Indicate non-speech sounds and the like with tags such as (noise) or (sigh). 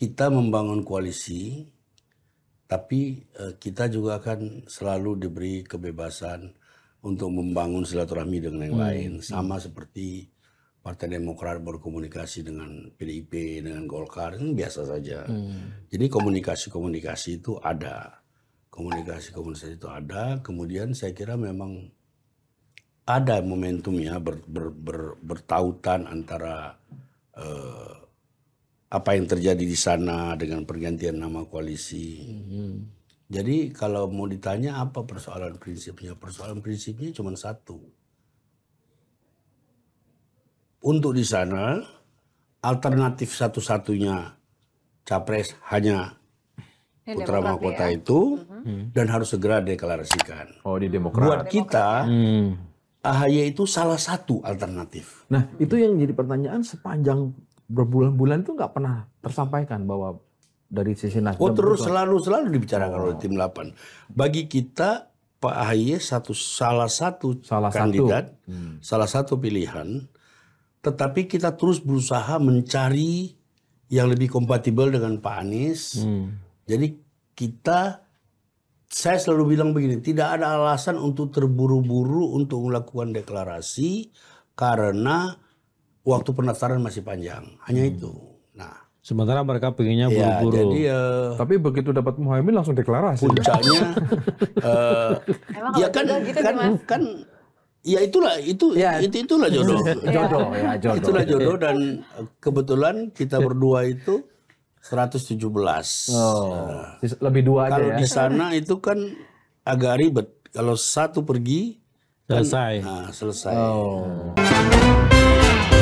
kita membangun koalisi, tapi uh, kita juga akan selalu diberi kebebasan untuk membangun silaturahmi dengan yang hmm. lain, hmm. sama hmm. seperti Partai Demokrat berkomunikasi dengan PDIP, dengan Golkar, itu kan biasa saja. Hmm. Jadi komunikasi-komunikasi itu ada. Komunikasi-komunikasi itu ada. Kemudian saya kira memang ada momentumnya ber, ber, ber, bertautan antara uh, apa yang terjadi di sana dengan pergantian nama koalisi. Hmm. Jadi kalau mau ditanya apa persoalan prinsipnya, persoalan prinsipnya cuma satu. Untuk di sana alternatif satu-satunya capres hanya Putra Mahkota ya. itu mm-hmm. hmm. dan harus segera deklarasikan. Oh di Demokrat. Buat kita hmm. AHY itu salah satu alternatif. Nah itu yang jadi pertanyaan sepanjang berbulan-bulan itu nggak pernah tersampaikan bahwa dari sisi Nasdem. Oh terus selalu-selalu dibicarakan oh. oleh tim 8. Bagi kita Pak Ahy satu salah satu salah kandidat, satu. Hmm. salah satu pilihan. Tetapi kita terus berusaha mencari yang lebih kompatibel dengan Pak Anies. Hmm. Jadi kita saya selalu bilang begini, tidak ada alasan untuk terburu-buru untuk melakukan deklarasi karena waktu pendaftaran masih panjang. Hanya hmm. itu. Nah, sementara mereka pengennya ya, buru-buru. Ya, jadi, eh, Tapi begitu dapat Muhammad langsung deklarasi. Puncaknya uh, (laughs) ya kan gitu kan, kan kan ya itulah itu ya. itu itulah jodoh. (laughs) jodoh ya jodoh. Itulah jodoh dan eh, kebetulan kita berdua itu 117. Oh. Uh, lebih dua aja Kalau ya. di sana itu kan agak ribet. Kalau satu pergi kan, selesai. Dan, nah, selesai. Oh.